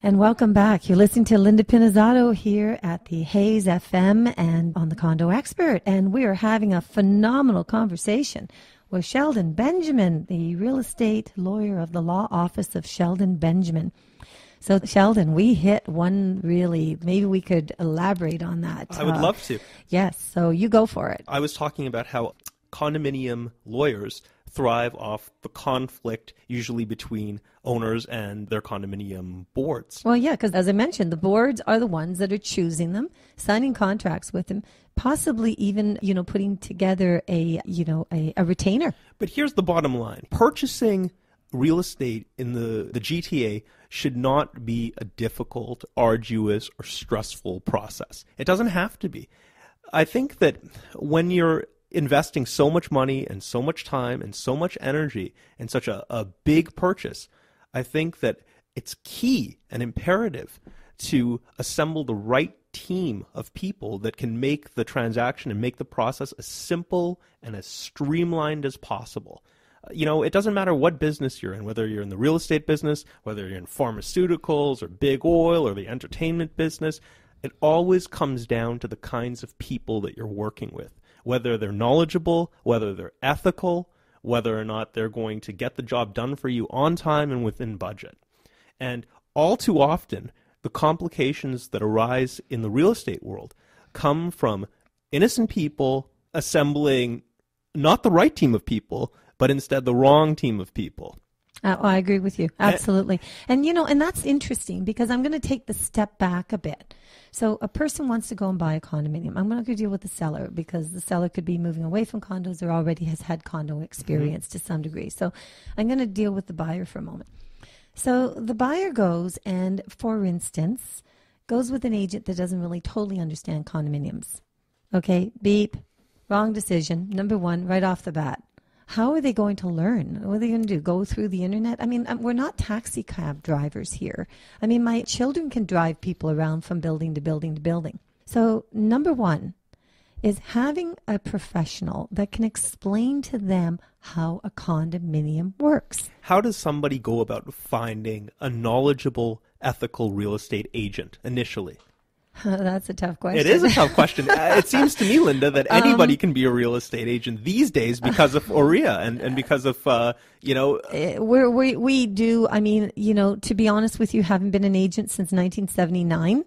And welcome back. You're listening to Linda Pinizzato here at the Hayes FM and on the Condo Expert. And we are having a phenomenal conversation with Sheldon Benjamin, the real estate lawyer of the law office of Sheldon Benjamin. So, Sheldon, we hit one really, maybe we could elaborate on that. I would uh, love to. Yes. So, you go for it. I was talking about how condominium lawyers thrive off the conflict usually between owners and their condominium boards. Well, yeah, because as I mentioned, the boards are the ones that are choosing them, signing contracts with them, possibly even, you know, putting together a, you know, a, a retainer. But here's the bottom line. Purchasing real estate in the, the GTA should not be a difficult, arduous, or stressful process. It doesn't have to be. I think that when you're investing so much money and so much time and so much energy in such a, a big purchase, I think that it's key and imperative to assemble the right team of people that can make the transaction and make the process as simple and as streamlined as possible. Uh, you know, it doesn't matter what business you're in, whether you're in the real estate business, whether you're in pharmaceuticals or big oil or the entertainment business, it always comes down to the kinds of people that you're working with whether they're knowledgeable, whether they're ethical, whether or not they're going to get the job done for you on time and within budget. And all too often, the complications that arise in the real estate world come from innocent people assembling not the right team of people, but instead the wrong team of people. Uh, I agree with you. Eh. Absolutely. And, you know, and that's interesting because I'm going to take the step back a bit. So, a person wants to go and buy a condominium. I'm not going to deal with the seller because the seller could be moving away from condos or already has had condo mm-hmm. experience mm-hmm. to some degree. So, I'm going to deal with the buyer for a moment. So, the buyer goes and, for instance, goes with an agent that doesn't really totally understand condominiums. Okay, beep, wrong decision, number one, right off the bat how are they going to learn? What are they going to do? Go through the internet? I mean, um, we're not taxi cab drivers here. I mean, my children can drive people around from building to building to building. So, number one is having a professional that can explain to them how a condominium works. How does somebody go about finding a knowledgeable ethical real estate agent initially? That's a tough question. It is a tough question. Uh, it seems to me, Linda, that um, anybody um, can be a real estate agent these days because of OREA and, and because of, uh, you know. Uh, eh, we're, we, we do. I mean, you know, to be honest with you, having been an agent since 1979,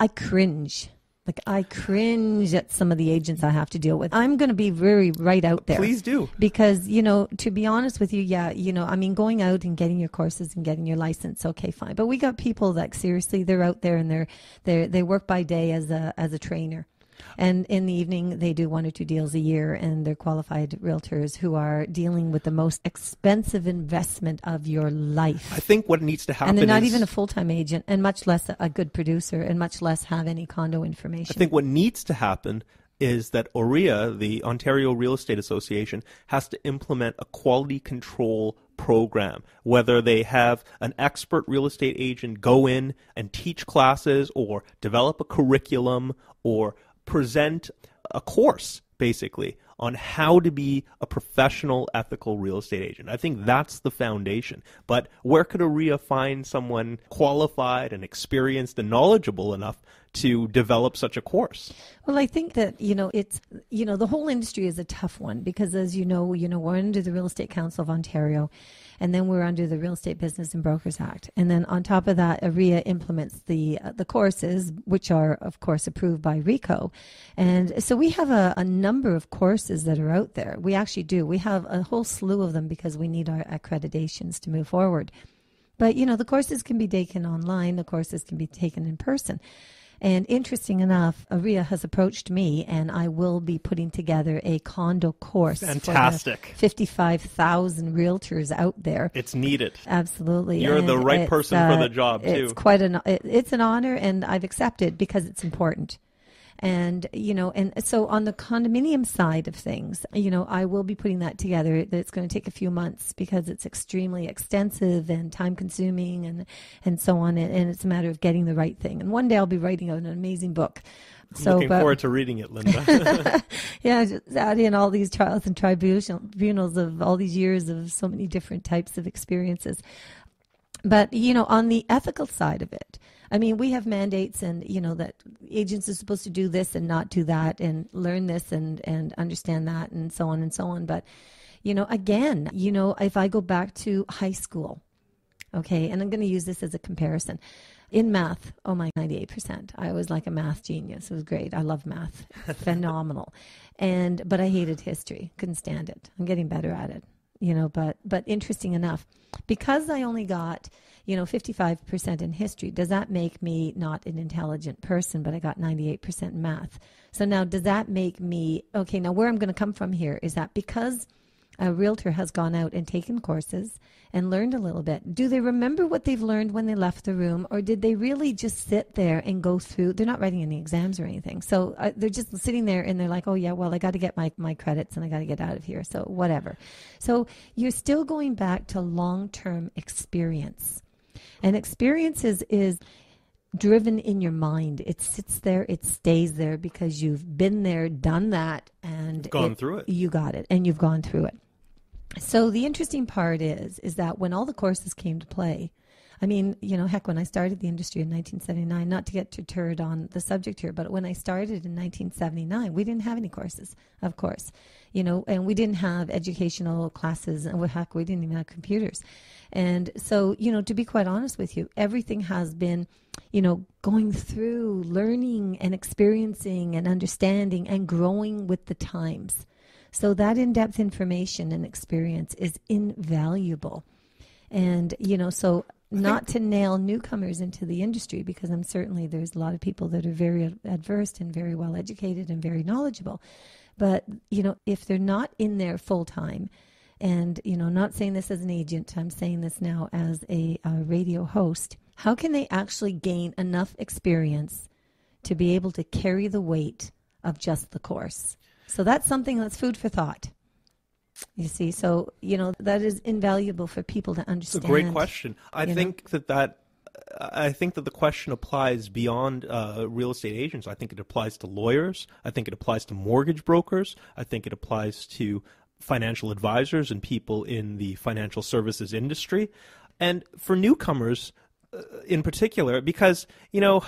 I cringe like I cringe at some of the agents I have to deal with. I'm going to be very right out there. Please do. Because, you know, to be honest with you, yeah, you know, I mean going out and getting your courses and getting your license, okay, fine. But we got people that seriously, they're out there and they're they they work by day as a as a trainer and in the evening, they do one or two deals a year, and they're qualified realtors who are dealing with the most expensive investment of your life. I think what needs to happen. And they're not is, even a full time agent, and much less a good producer, and much less have any condo information. I think what needs to happen is that OREA, the Ontario Real Estate Association, has to implement a quality control program, whether they have an expert real estate agent go in and teach classes or develop a curriculum or present a course basically on how to be a professional ethical real estate agent. I think that's the foundation. But where could a RIA find someone qualified and experienced and knowledgeable enough to develop such a course? Well, I think that, you know, it's, you know, the whole industry is a tough one because as you know, you know, we're under the Real Estate Council of Ontario and then we're under the Real Estate Business and Brokers Act. And then on top of that, ARIA implements the uh, the courses, which are of course approved by RICO, and so we have a, a, number of courses that are out there. We actually do. We have a whole slew of them because we need our accreditations to move forward. But you know, the courses can be taken online. The courses can be taken in person. And interesting enough, Aria has approached me, and I will be putting together a condo course. Fantastic. 55,000 realtors out there. It's needed. Absolutely. You're and the right person uh, for the uh, job, too. It's quite an, it, it's an honor, and I've accepted because it's important. And, you know, and so on the condominium side of things, you know, I will be putting that together. It's going to take a few months because it's extremely extensive and time consuming and, and so on. And it's a matter of getting the right thing. And one day I'll be writing an amazing book. so, looking but, forward to reading it, Linda. yeah, just add in all these trials and tribunals of all these years of so many different types of experiences but you know on the ethical side of it i mean we have mandates and you know that agents are supposed to do this and not do that and learn this and and understand that and so on and so on but you know again you know if i go back to high school okay and i'm going to use this as a comparison in math oh my 98% i was like a math genius it was great i love math phenomenal and but i hated history couldn't stand it i'm getting better at it you know, but but interesting enough. Because I only got, you know, 55% in history, does that make me not an intelligent person, but I got 98% in math. So now does that make me okay, now where I'm going to come from here is that because a realtor has gone out and taken courses and learned a little bit. Do they remember what they've learned when they left the room, or did they really just sit there and go through? They're not writing any exams or anything. So uh, they're just sitting there and they're like, oh, yeah, well, I got to get my, my credits and I got to get out of here. So whatever. So you're still going back to long term experience. And experiences is, is driven in your mind. It sits there, it stays there because you've been there, done that, and gone it, through it. You got it, and you've gone through it. So the interesting part is is that when all the courses came to play, I mean, you know, heck, when I started the industry in 1979, not to get deterred on the subject here, but when I started in 1979, we didn't have any courses, of course, you know, and we didn't have educational classes, and heck, we didn't even have computers. And so, you know, to be quite honest with you, everything has been, you know, going through learning and experiencing and understanding and growing with the times. So that in depth information and experience is invaluable. And, you know, so not to nail newcomers into the industry because I'm certainly there's a lot of people that are very adverse and very well educated and very knowledgeable. But, you know, if they're not in there full time, and, you know, not saying this as an agent, I'm saying this now as a, a radio host, how can they actually gain enough experience to be able to carry the weight of just the course? So that's something that's food for thought. You see, so you know that is invaluable for people to understand. It's a great question. I think know? that that I think that the question applies beyond uh, real estate agents. I think it applies to lawyers. I think it applies to mortgage brokers. I think it applies to financial advisors and people in the financial services industry. And for newcomers, in particular because you know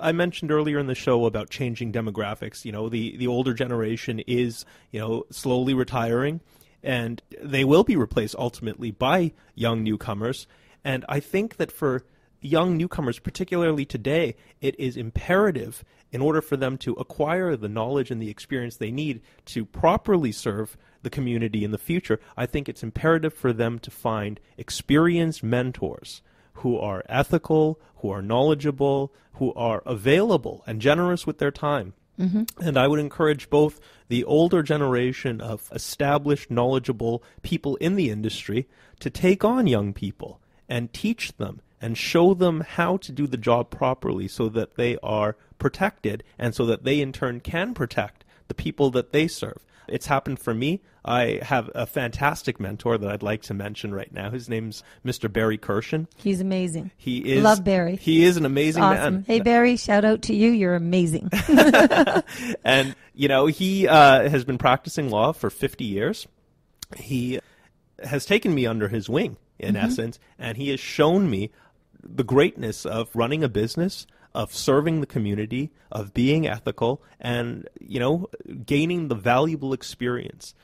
I mentioned earlier in the show about changing demographics you know the the older generation is you know slowly retiring and they will be replaced ultimately by young newcomers and I think that for young newcomers particularly today it is imperative in order for them to acquire the knowledge and the experience they need to properly serve the community in the future I think it's imperative for them to find experienced mentors who are ethical, who are knowledgeable, who are available and generous with their time. Mm-hmm. And I would encourage both the older generation of established, knowledgeable people in the industry to take on young people and teach them and show them how to do the job properly so that they are protected and so that they in turn can protect the people that they serve. It's happened for me. I have a fantastic mentor that I'd like to mention right now. His name's Mr. Barry Kirshen. He's amazing. He is love Barry. He is an amazing awesome. man. Hey Barry, shout out to you. You're amazing. and you know he uh, has been practicing law for 50 years. He has taken me under his wing in mm-hmm. essence, and he has shown me the greatness of running a business of serving the community, of being ethical, and, you know, gaining the valuable experience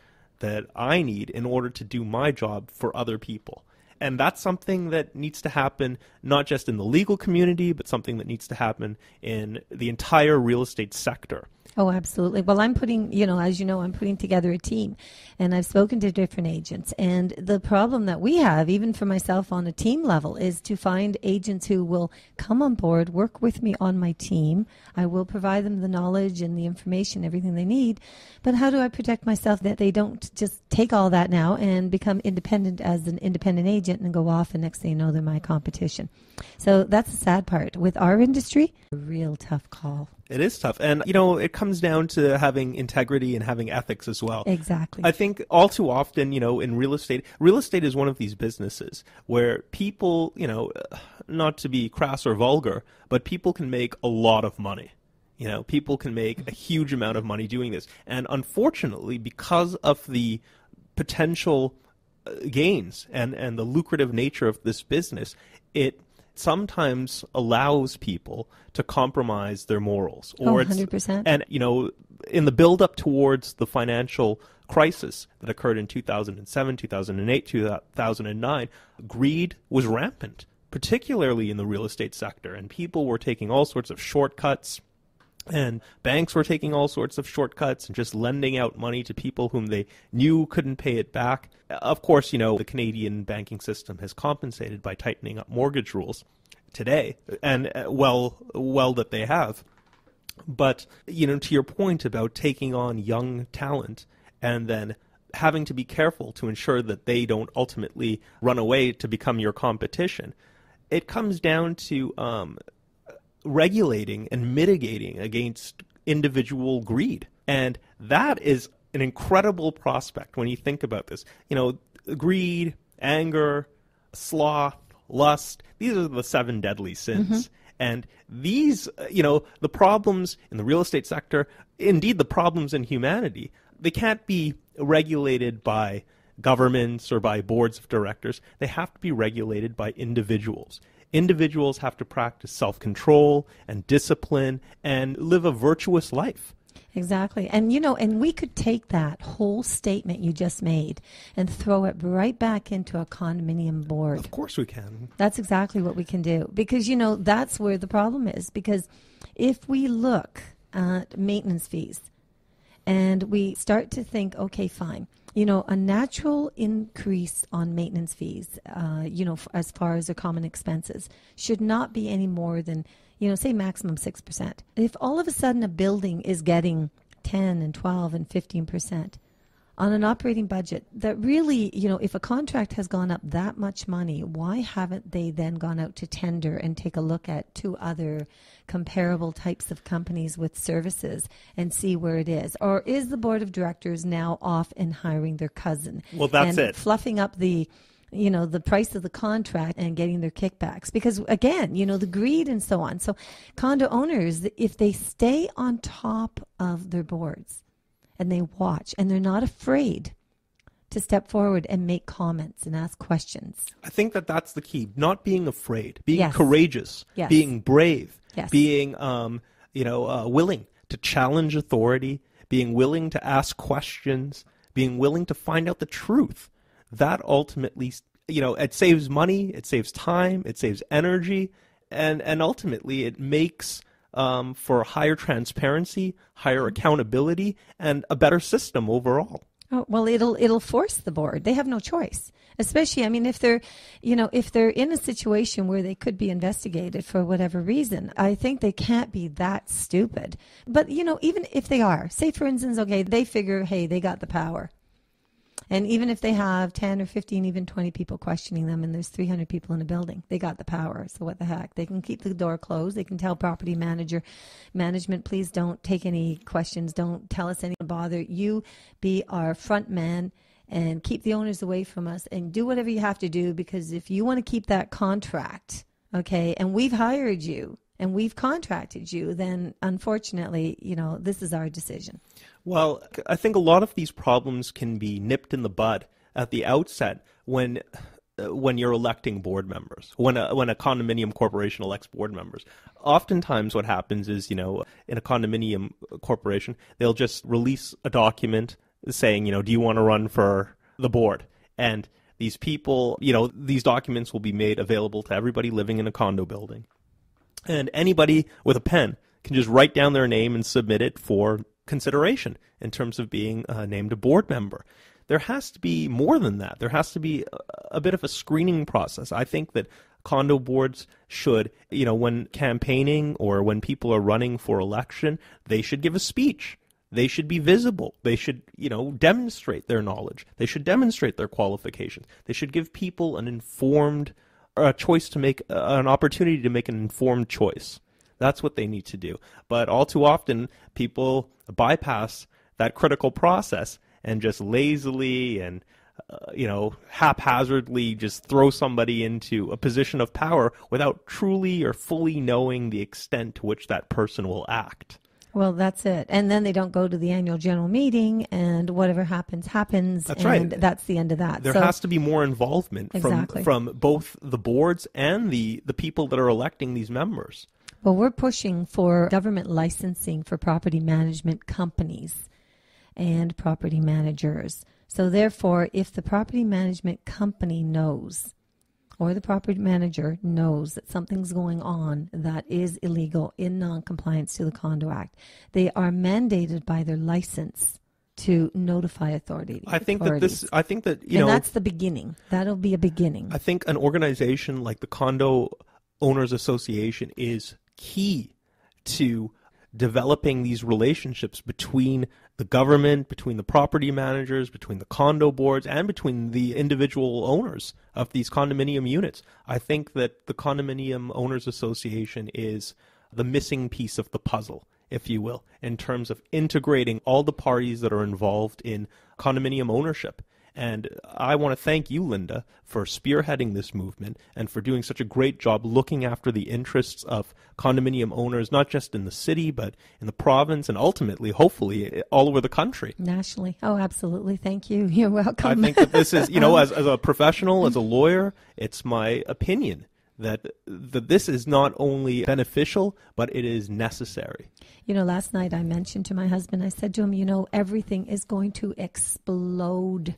that I need in order to do my job for other people. And that's something that needs to happen not just in the legal community, but something that needs to happen in the entire real estate sector. Oh, absolutely. Well, I'm putting, you know, as you know, I'm putting together a team and I've spoken to different agents. And the problem that we have, even for myself on a team level, is to find agents who will come on board, work with me on my team. I will provide them the knowledge and the information, everything they need. But how do I protect myself that they don't just take all that now and become independent as an independent agent and go off and next thing you know, they're my competition? So that's the sad part. With our industry, a real tough call. It is tough. And, you know, it comes down to having integrity and having ethics as well. Exactly. I think all too often, you know, in real estate, real estate is one of these businesses where people, you know, uh, not to be crass or vulgar, but people can make a lot of money. You know, people can make a huge amount of money doing this. And unfortunately, because of the potential uh, gains and, and the lucrative nature of this business, it sometimes allows people to compromise their morals or oh, 100%. and you know in the build up towards the financial crisis that occurred in 2007 2008 2009 greed was rampant particularly in the real estate sector and people were taking all sorts of shortcuts and banks were taking all sorts of shortcuts and just lending out money to people whom they knew couldn't pay it back. Of course, you know, the Canadian banking system has compensated by tightening up mortgage rules today, and uh, well, well that they have. But, you know, to your point about taking on young talent and then having to be careful to ensure that they don't ultimately run away to become your competition, it comes down to um, regulating and mitigating against individual greed. And that is an incredible prospect when you think about this. You know, greed, anger, sloth, lust, these are the seven deadly sins. Mm-hmm. And these, uh, you know, the problems in the real estate sector, indeed the problems in humanity, they can't be regulated by governments or by boards of directors. They have to be regulated by individuals individuals have to practice self control and discipline and live a virtuous life. Exactly. And you know, and we could take that whole statement you just made and throw it right back into a condominium board. Of course we can. That's exactly what we can do because you know, that's where the problem is because if we look at maintenance fees, and we start to think, okay, fine. You know, a natural increase on maintenance fees, uh, you know, f- as far as the common expenses, should not be any more than, you know, say maximum 6%. If all of a sudden a building is getting 10 and 12 and 15%, on an operating budget that really, you know, if a contract has gone up that much money, why haven't they then gone out to tender and take a look at two other comparable types of companies with services and see where it is? Or is the board of directors now off and hiring their cousin? Well, that's it. Fluffing up the you know the price of the contract and getting their kickbacks because again you know the greed and so on so condo owners if they stay on top of their boards and they watch and they're not afraid to step forward and make comments and ask questions. I think that that's the key. Not being afraid, being yes. courageous, yes. being brave, yes. being um, you know uh, willing to challenge authority, being willing to ask questions, being willing to find out the truth. That ultimately, you know, it saves money, it saves time, it saves energy, and and ultimately it makes um, for higher transparency, higher mm-hmm. accountability, and a better system overall. Oh, well, it'll it'll force the board. They have no choice. Especially, I mean, if they're, you know, if they're in a situation where they could be investigated for whatever reason, I think they can't be that stupid. But you know, even if they are, say for instance, okay, they figure, hey, they got the power. And even if they have 10 or 15, even 20 people questioning them, and there's 300 people in a building, they got the power. So what the heck? They can keep the door closed. They can tell property manager, management, please don't take any questions. Don't tell us any bother. You be our front man and keep the owners away from us and do whatever you have to do because if you want to keep that contract, okay, and we've hired you and we've contracted you, then unfortunately, you know, this is our decision. Well, I think a lot of these problems can be nipped in the bud at the outset when uh, when you're electing board members, when a, when a condominium corporation elects board members, oftentimes what happens is, you know, in a condominium corporation, they'll just release a document saying, you know, do you want to run for the board? And these people, you know, these documents will be made available to everybody living in a condo building. And anybody with a pen can just write down their name and submit it for consideration in terms of being uh, named a board member. There has to be more than that. There has to be a, a bit of a screening process. I think that condo boards should, you know, when campaigning or when people are running for election, they should give a speech. They should be visible. They should, you know, demonstrate their knowledge. They should demonstrate their qualifications. They should give people an informed a choice to make, uh, an opportunity to make an informed choice. That's what they need to do. But all too often, people bypass that critical process and just lazily and uh, you know, haphazardly just throw somebody into a position of power without truly or fully knowing the extent to which that person will act. Well, that's it. And then they don't go to the annual general meeting, and whatever happens, happens. That's right. That's the end of that. There so, has to be more involvement exactly. from from both the boards and the the people that are electing these members. Well, we're pushing for government licensing for property management companies and property managers. So, therefore, if the property management company knows or the property manager knows that something's going on that is illegal in noncompliance to the Condo Act, they are mandated by their license to notify authority. I think that this. I think that you and know. that's the beginning. That'll be a beginning. I think an organization like the Condo Owners Association is key to developing these relationships between the government, between the property managers, between the condo boards, and between the individual owners of these condominium units. I think that the Condominium Owners Association is the missing piece of the puzzle, if you will, in terms of integrating all the parties that are involved in condominium ownership and I want to thank you, Linda, for spearheading this movement and for doing such a great job looking after the interests of condominium owners, not just in the city, but in the province and ultimately, hopefully, eh, all over the country. Nationally. Oh, absolutely. Thank you. You're welcome. I think that this is, you know, um, as, as a professional, as a lawyer, it's my opinion that that this is not only beneficial but it is necessary. You know, last night I mentioned to my husband, I said to him, you know, everything is going to explode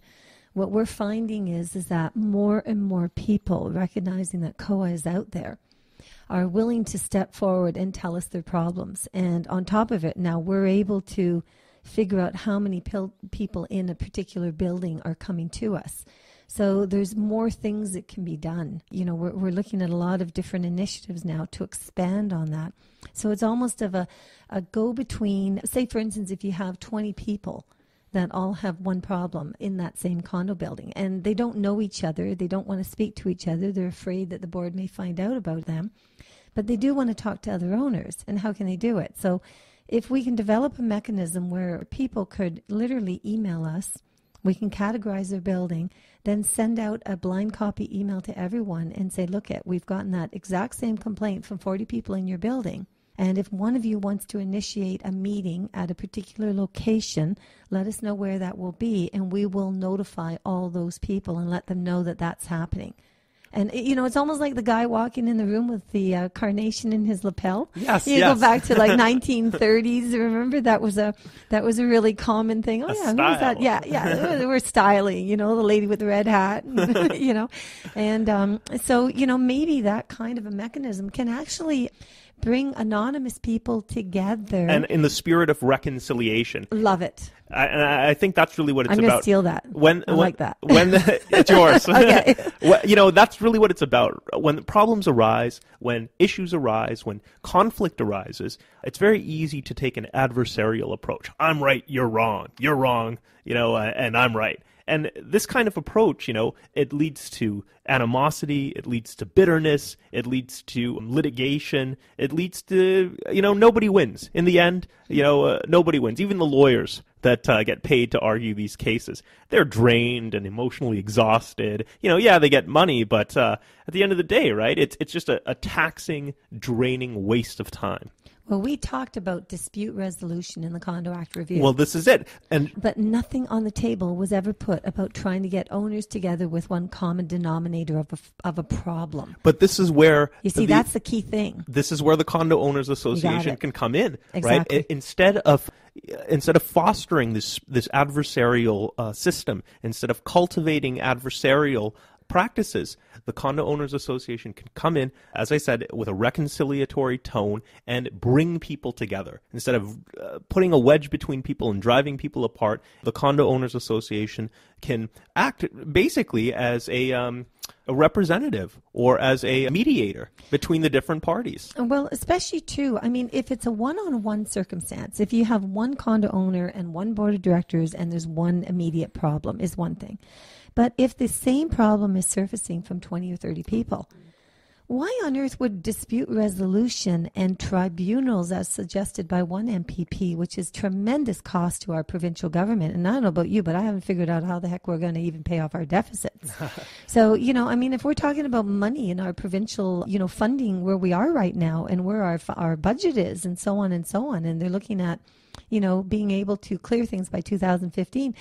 what we're finding is is that more and more people recognizing that COA is out there are willing to step forward and tell us their problems. And on top of it, now we're able to figure out how many people in a particular building are coming to us. So there's more things that can be done. You know, we're, we're looking at a lot of different initiatives now to expand on that. So it's almost of a, a go between, say, for instance, if you have 20 people that all have one problem in that same condo building. And they don't know each other. They don't want to speak to each other. They're afraid that the board may find out about them. But they do want to talk to other owners. And how can they do it? So if we can develop a mechanism where people could literally email us, we can categorize their building, then send out a blind copy email to everyone and say, look at, we've gotten that exact same complaint from 40 people in your building. And if one of you wants to initiate a meeting at a particular location, let us know where that will be, and we will notify all those people and let them know that that's happening. And you know, it's almost like the guy walking in the room with the uh, carnation in his lapel. Yes, you yes. go back to like 1930s. Remember that was a that was a really common thing. Oh a yeah, who was that? Yeah, yeah, they were styling. You know, the lady with the red hat. you know, and um, so you know, maybe that kind of a mechanism can actually bring anonymous people together. And in the spirit of reconciliation. Love it. I, and I think that's really what it's I'm about. I'm steal that. When, I when, like that. When the, it's yours. okay. you know, that's really what it's about. When problems arise, when issues arise, when conflict arises, it's very easy to take an adversarial approach. I'm right, you're wrong. You're wrong, you know, uh, and I'm right. And this kind of approach, you know, it leads to animosity, it leads to bitterness, it leads to litigation, it leads to, you know, nobody wins. In the end, you know, uh, nobody wins. Even the lawyers that uh, get paid to argue these cases, they're drained and emotionally exhausted. You know, yeah, they get money, but uh, at the end of the day, right, it's, it's just a, a taxing, draining waste of time. Well, we talked about dispute resolution in the Condo Act review. Well, this is it. And but nothing on the table was ever put about trying to get owners together with one common denominator of a, of a problem. But this is where You see the, that's the key thing. This is where the condo owners association can come in, exactly. right? Instead of instead of fostering this this adversarial uh, system, instead of cultivating adversarial practices, the Condo Owners Association can come in, as I said, with a reconciliatory tone and bring people together. Instead of uh, putting a wedge between people and driving people apart, the Condo Owners Association can act basically as a. Um, a representative or as a mediator between the different parties. Well, especially too, I mean, if it's a one on one circumstance, if you have one condo owner and one board of directors and there's one immediate problem, is one thing. But if the same problem is surfacing from 20 or 30 people, why on earth would dispute resolution and tribunals, as suggested by one MPP, which is tremendous cost to our provincial government? And I don't know about you, but I haven't figured out how the heck we're going to even pay off our deficits. so, you know, I mean, if we're talking about money in our provincial, you know, funding where we are right now and where our our budget is, and so on and so on, and they're looking at you know, being able to clear things by 2015.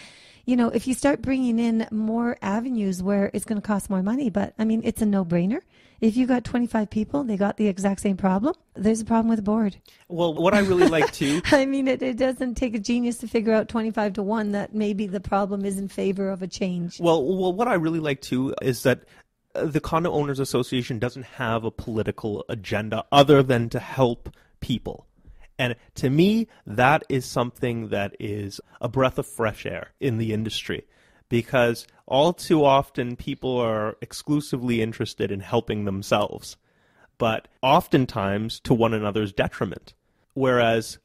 You know, if you start bringing in more avenues where it's going to cost more money, but I mean, it's a no brainer. If you got 25 people, they got the exact same problem, there's a problem with the board. Well, what I really like too. I mean, it, it doesn't take a genius to figure out 25 to 1 that maybe the problem is in favor of a change. Well, well what I really like too is that uh, the Condo Owners Association doesn't have a political agenda other than to help people and to me, that is something that is a breath of fresh air in the industry because all too often people are exclusively interested in helping themselves, but oftentimes to one another's detriment. Whereas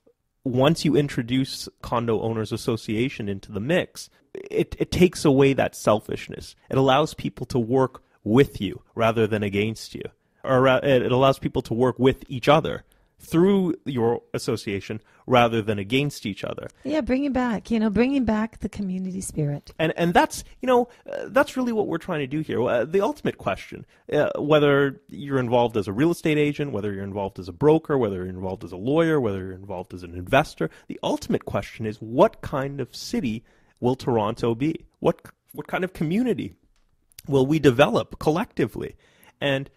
once you introduce condo owners association into the mix, it, it takes away that selfishness. It allows people to work with you rather than against you, or uh, it allows people to work with each other through your association rather than against each other. Yeah, bringing back, you know, bringing back the community spirit. And and that's, you know, uh, that's really what we're trying to do here. Uh, the ultimate question, uh, whether you're involved as a real estate agent, whether you're involved as a broker, whether you're involved as a lawyer, whether you're involved as an investor, the ultimate question is what kind of city will Toronto be? What what kind of community will we develop collectively? And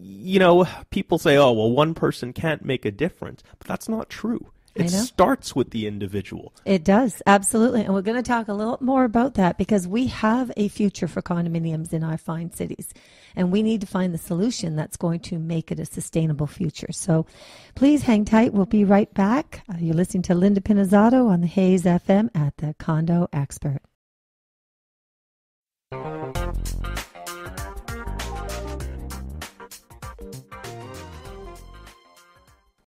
you know, people say, oh, well, one person can't make a difference, but that's not true. It starts with the individual. It does, absolutely. And we're going to talk a little more about that because we have a future for condominiums in our fine cities. And we need to find the solution that's going to make it a sustainable future. So please hang tight. We'll be right back. Uh, you're listening to Linda Pinizzato on the Hayes FM at the Condo Expert.